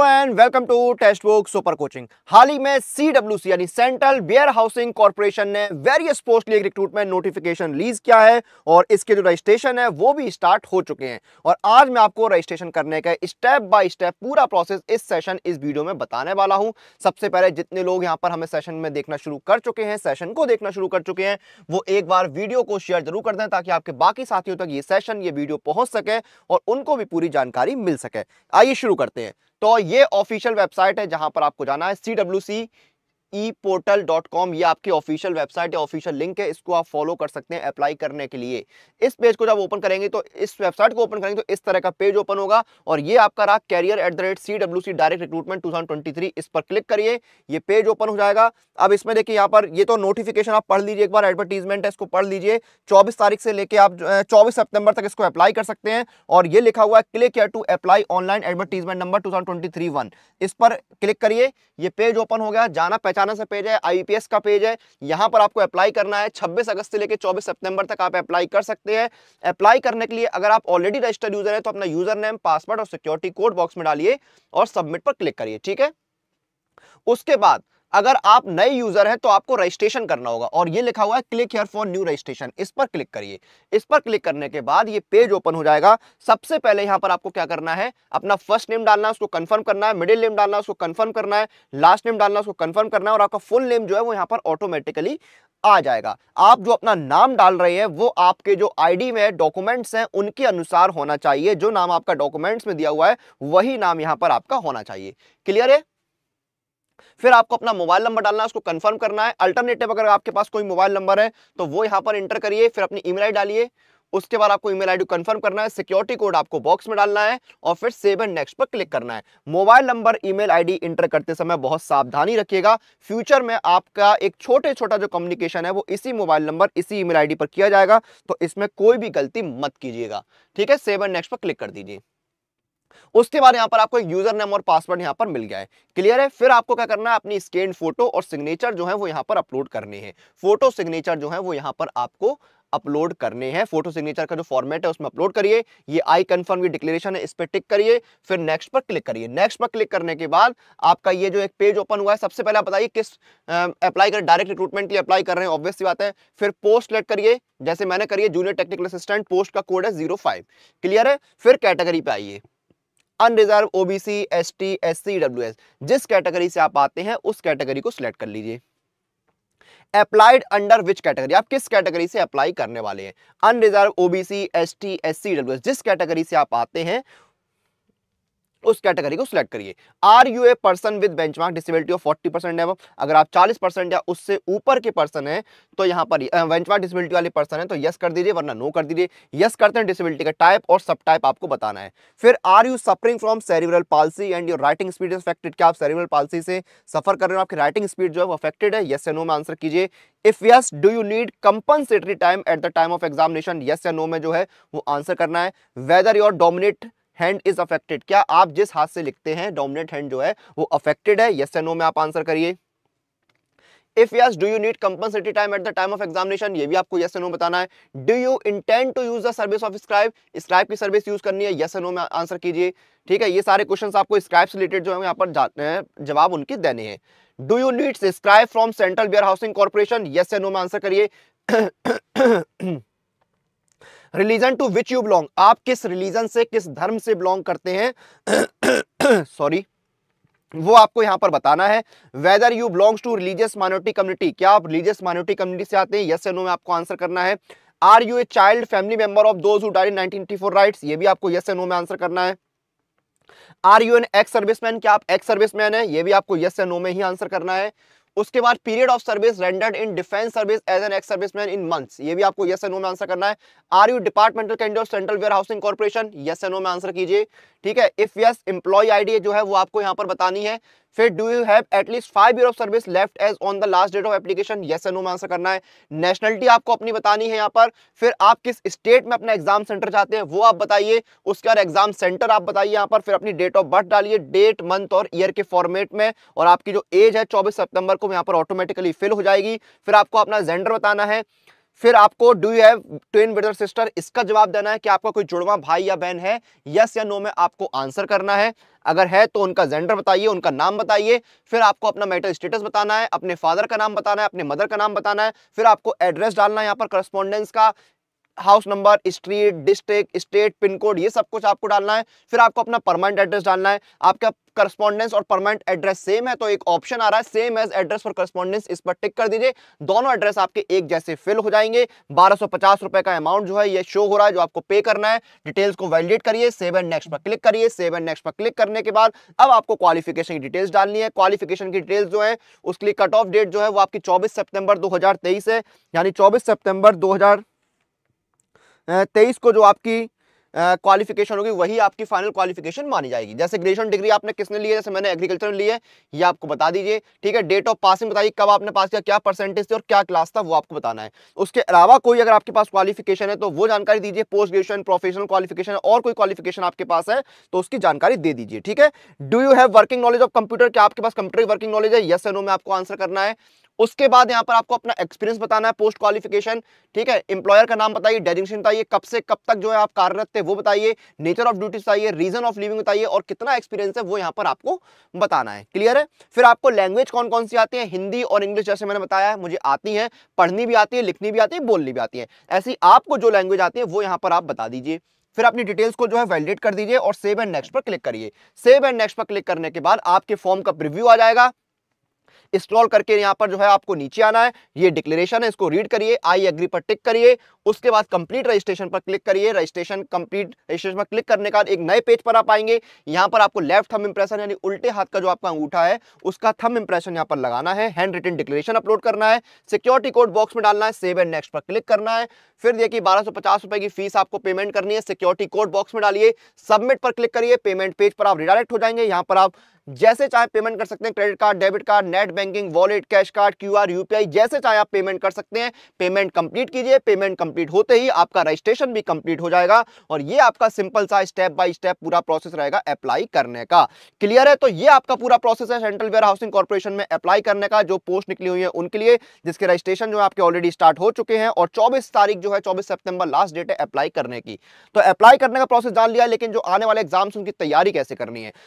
And welcome to test book super coaching हाल ही में सी यानी सेंट्रल वेयर हाउसिंग कॉर्पोरेशन ने वेरियस पोस्ट लिए रिक्रूटमेंट नोटिफिकेशन रिलीज किया है और इसके जो रजिस्ट्रेशन है वो भी स्टार्ट हो चुके हैं और आज मैं आपको रजिस्ट्रेशन करने का स्टेप बाय स्टेप पूरा प्रोसेस इस सेशन इस वीडियो में बताने वाला हूँ सबसे पहले जितने लोग यहाँ पर हमें सेशन में देखना शुरू कर चुके हैं सेशन को देखना शुरू कर चुके हैं वो एक बार वीडियो को शेयर जरूर कर दें ताकि आपके बाकी साथियों तक ये सेशन ये वीडियो पहुंच सके और उनको भी पूरी जानकारी मिल सके आइए शुरू करते हैं तो ये ऑफिशियल वेबसाइट है जहां पर आपको जाना है C E portal dot com ये आपकी ऑफिशियल वेबसाइट या ऑफिशियल लिंक है इसको आप फॉलो कर सकते हैं अप्लाई करने के लिए इस पेज को जब ओपन करेंगे तो इस वेबसाइट को ओपन करेंगे तो इस तरह का पेज ओपन होगा और ये आपका रहा career at the rate C W C direct recruitment two thousand twenty three इस पर क्लिक करिए ये पेज ओपन हो जाएगा अब इसमें देखिए यहाँ पर ये तो नोटिफिकेशन आप पढ़ लीजिए एक बार एडवर्टीजमेंट है इसको पढ़ लीजिए चौबीस तारीख से लेकर आप चौबीस सितंबर तक इसको अप्लाई कर सकते हैं और ये लिखा हुआ है क्लिक या to apply online advertisement number two thousand twenty three one इस पर क्लिक करिए ये पेज ओपन हो गया जाना पहचान हरियाणा से पेज है आईपीएस का पेज है यहाँ पर आपको अप्लाई करना है छब्बीस अगस्त से लेकर चौबीस सितंबर तक आप अप्लाई कर सकते हैं अप्लाई करने के लिए अगर आप ऑलरेडी रजिस्टर्ड यूजर है तो अपना यूजर नेम पासवर्ड और सिक्योरिटी कोड बॉक्स में डालिए और सबमिट पर क्लिक करिए ठीक है उसके बाद अगर आप नए यूजर हैं तो आपको रजिस्ट्रेशन करना होगा और ये लिखा हुआ है click here for new registration इस पर क्लिक करिए इस पर क्लिक करने के बाद ये पेज ओपन हो जाएगा सबसे पहले यहाँ पर आपको क्या करना है अपना फर्स्ट नेम डालना है उसको कन्फर्म करना है मिडिल नेम डालना उसको कन्फर्म करना है लास्ट नेम डालना उसको कन्फर्म करना है और आपका फुल नेम जो है वो यहाँ पर ऑटोमेटिकली आ जाएगा आप जो अपना नाम डाल रहे हैं वो आपके जो आईडी में डॉक्यूमेंट्स हैं उनके अनुसार होना चाहिए जो नाम आपका डॉक्यूमेंट्स में दिया हुआ है वही नाम यहां पर आपका होना चाहिए क्लियर है फिर आपको अपना मोबाइल नंबर डालना है उसको कंफर्म करना है अल्टरनेटिव अगर आपके पास कोई मोबाइल नंबर है तो वो यहाँ पर इंटर करिए फिर अपनी ईमेल आई डालिए उसके बाद आपको ईमेल आईडी कंफर्म करना है सिक्योरिटी कोड आपको बॉक्स में डालना है और फिर सेव एंड नेक्स्ट पर क्लिक करना है mobile number email ID enter करते समय बहुत सावधानी रखिएगा फ्यूचर में आपका एक छोटे छोटा जो कम्युनिकेशन है वो इसी मोबाइल नंबर इसी ईमेल आईडी पर किया जाएगा तो इसमें कोई भी गलती मत कीजिएगा ठीक है सेवन नेक्स्ट पर क्लिक कर दीजिए उसके बाद यहाँ पर आपको एक यूजर नेम और पासवर्ड यहाँ पर मिल गया है क्लियर है फिर आपको क्या करना है अपनी स्कैन फोटो और सिग्नेचर जो है वो यहाँ पर अपलोड करने हैं फोटो सिग्नेचर जो है वो यहाँ पर आपको अपलोड करने हैं फोटो सिग्नेचर का जो फॉर्मेट है उसमें अपलोड करिए ये आई कंफर्म ये डिक्लेरेशन है इस पर टिक करिए फिर नेक्स्ट पर क्लिक करिए नेक्स्ट पर क्लिक करने के बाद आपका ये जो एक पेज ओपन हुआ है सबसे पहले आप बताइए किस अप्लाई कर डायरेक्ट रिक्रूटमेंट के लिए अप्लाई कर रहे हैं ऑब्वियसली बात है फिर पोस्ट लेट करिए जैसे मैंने करिए जूनियर टेक्निकल असिस्टेंट पोस्ट का कोड है जीरो क्लियर है फिर कैटेगरी पर आइए unreserved OBC ST SC EWS जिस कैटेगरी से आप आते हैं उस कैटेगरी को सिलेक्ट कर लीजिए अप्लाइड अंडर विच कैटेगरी आप किस कैटेगरी से अप्लाई करने वाले हैं unreserved OBC ST SC EWS जिस कैटेगरी से आप आते हैं उस कैटेगरी को सिलेक्ट करिए are you a person with benchmark disability of forty percent है अगर आप चालीस परसेंट या उससे ऊपर के पर्सन है तो यहाँ पर बेंच मार्क डिसबिलिटी वाले पर्सन है तो यस कर दीजिए वरना नो कर दीजिए यस करते हैं डिसबिलिटी का टाइप और सब टाइप आपको बताना है फिर are you suffering from cerebral palsy and your writing speed is affected क्या आप सेरिवरल पॉलिसी से सफर कर रहे हो आपकी राइटिंग स्पीड जो है वो अफेक्टेड है यस या नो में आंसर कीजिए if yes do you need compensatory time at the time of examination yes या नो में जो है वो आंसर करना है whether your dominant hand is affected क्या आप जिस हाथ से लिखते हैं डोमिनेंट हैंड जो है वो अफेक्टेड है यस या नो में आप आंसर करिए if yes do you need compensatory time at the time of examination? ये भी आपको यस no बताना है Do you intend to use the service of scribe? Scribe की service use करनी है यस no में आंसर कीजिए ठीक है ये सारे क्वेश्चन आपको स्क्राइब से रिलेटेड जो है यहाँ पर जवाब उनके देने हैं do you needs scribe from central warehousing corporation yes no में आंसर करिए religion to which you belong आप किस रिलीजन से किस धर्म से बिलोंग करते हैं सॉरी वो आपको यहां पर बताना है whether you belongs to religious minority community क्या आप रिलीजियस माइनोरिटी कम्युनिटी से आते हैं यस एंड में आपको आंसर करना है are you a child family member of those who died in 1984 riots ये भी आपको यस एन ओ में आंसर करना है are you an ex serviceman क्या आप एक्स सर्विसमैन है ये भी आपको यस एन ओ में ही आंसर करना है उसके बाद period of service rendered in defence service as an ex service man in months ये भी आपको यस एन ओ में आंसर करना है are you departmental candidate central warehousing corporation yes N O में आंसर कीजिए ठीक है इफ यस एम्प्लॉय आईडी जो है वो आपको यहां पर बतानी है फिर do you have at least five year of service left as on the last date of application yes no में आंसर करना है नेशनलिटी आपको अपनी बतानी है यहाँ पर फिर आप किस स्टेट में अपना एग्जाम सेंटर चाहते हैं वो आप बताइए उसके बाद एग्जाम सेंटर आप बताइए यहाँ पर फिर अपनी डेट ऑफ बर्थ डालिए डेट मंथ और ईयर के फॉर्मेट में और आपकी जो एज है चौबीस सितंबर को यहाँ पर ऑटोमेटिकली फिल हो जाएगी फिर आपको अपना जेंडर बताना है फिर आपको do you have twin brother sister इसका जवाब देना है कि आपका कोई जुड़वा भाई या बहन है यस या नो में आपको आंसर करना है अगर है तो उनका जेंडर बताइए उनका नाम बताइए फिर आपको अपना मेटल स्टेटस बताना है अपने फादर का नाम बताना है अपने मदर का नाम बताना है फिर आपको एड्रेस डालना है यहाँ पर करस्पॉन्डेंस का house number street district state pin code ये सब कुछ आपको डालना है फिर आपको अपना परमानेंट एड्रेस डालना है आपका करस्पॉन्डेंस और परमानेंट एड्रेस सेम है तो एक ऑप्शन आ रहा है same as address for correspondence इस पर टिक कर दीजिए दोनों एड्रेस आपके एक जैसे फिल हो जाएंगे बारह रुपए का अमाउंट जो है ये शो हो रहा है जो आपको पे करना है डिटेल्स को वैलिडेट करिए सेव एंड नेक्स्ट पर क्लिक करिए सेव एंड नेक्स्ट पर क्लिक करने के बाद अब आपको क्वालिफिकेशन की डिटेल्स डालनी है क्वालिफिकेशन की डिटेल्स जो है उसके लिए कट ऑफ डेट जो है वो आपकी चौबीस सेप्टेम्बर दो है यानी चौबीस सेप्टेम्बर दो तेईस को जो आपकी क्वालिफिकेशन होगी वही आपकी फाइनल क्वालिफिकेशन मानी जाएगी जैसे ग्रेजुएशन डिग्री आपने किसने लिए जैसे मैंने एग्रीकल्चर में ली है ये आपको बता दीजिए ठीक है डेट ऑफ पासिंग बताइए कब आपने पास किया क्या परसेंटेज थी और क्या क्लास था वो आपको बताना है उसके अलावा कोई अगर आपके पास क्वालिफिकेशन है तो वो जानकारी दीजिए पोस्ट ग्रेजुएशन प्रोफेशनल क्वालिफिकेशन और कोई क्वालिफिकेशन आपके पास है तो उसकी जानकारी दे दीजिए ठीक है do you have working knowledge of computer क्या आपके पास कंप्यूटर की वर्किंग नॉलेज है यस एनो में आपको आंसर करना है उसके बाद यहाँ पर आपको अपना एक्सपीरियंस बताना है पोस्ट क्वालिफिकेशन ठीक है इंप्लॉयर का नाम बताइए डेजिग्नेशन बताइए कब से कब तक जो है आप कार्यरत थे वो बताइए नेचर ऑफ ड्यूटी बताइए रीजन ऑफ लिविंग बताइए और कितना एक्सपीरियंस है वो यहाँ पर आपको बताना है क्लियर है फिर आपको लैंग्वेज कौन कौन सी आती है हिंदी और इंग्लिश जैसे मैंने बताया है मुझे आती है पढ़नी भी आती है लिखनी भी आती है बोलनी भी आती है ऐसी आपको जो लैंग्वेज आती है वो यहाँ पर आप बता दीजिए फिर अपनी डिटेल्स को जो है वैलिडेट कर दीजिए और सेव एंड नेक्स्ट पर क्लिक करिए सेव एंड नेक्स्ट पर क्लिक करने के बाद आपके फॉर्म का प्रिव्यू आ जाएगा स्क्रॉल करके यहाँ पर जो है आपको नीचे आना है ये डिक्लेरेशन है इसको रीड करिए आई एग्री पर टिक करिए उसके बाद कंप्लीट रजिस्ट्रेशन पर क्लिक करिए रजिस्ट्रेशन कंप्लीट रजिस्ट्रेशन पर क्लिक करने के बाद एक नए पेज पर आप आएंगे यहाँ पर आपको लेफ्ट थम इंप्रेशन यानी उल्टे हाथ का जो आपका अंगूठा है उसका थम इंप्रेशन यहाँ पर लगाना है हैंड रिटन डिक्लेरेशन अपलोड करना है सिक्योरिटी कोड बॉक्स में डालना है सेव एंड नेक्स्ट पर क्लिक करना है फिर देखिए बारह रुपए की फीस आपको पेमेंट करनी है सिक्योरिटी कोड बॉक्स में डालिए सबमिट पर क्लिक करिए पेमेंट पेज पर आप रिडायरेक्ट हो जाएंगे यहाँ पर आप जैसे चाहे पेमेंट कर सकते हैं credit card debit card net banking wallet cash card Q R UPI जैसे चाहे आप पेमेंट कर सकते हैं पेमेंट कंप्लीट कीजिए पेमेंट कंप्लीट होते ही आपका रजिस्ट्रेशन भी कंप्लीट हो जाएगा और ये आपका सिंपल सा स्टेप बाय स्टेप पूरा प्रोसेस रहेगा अप्लाई करने का क्लियर है तो ये आपका पूरा प्रोसेस है सेंट्रल वेयर हाउसिंग कॉर्पोरेशन में अप्लाई करने का जो पोस्ट निकली हुई है उनके लिए जिसके रजिस्ट्रेशन जो है आपके ऑलरेडी स्टार्ट हो चुके हैं और चौबीस तारीख जो है चौबीस सेप्टेंबर लास्ट डेट है अप्लाई करने की तो अप्लाई करने का प्रोसेस जान लिया लेकिन जो आने वाले एग्जाम्स उनकी तैयारी कैसे करनी है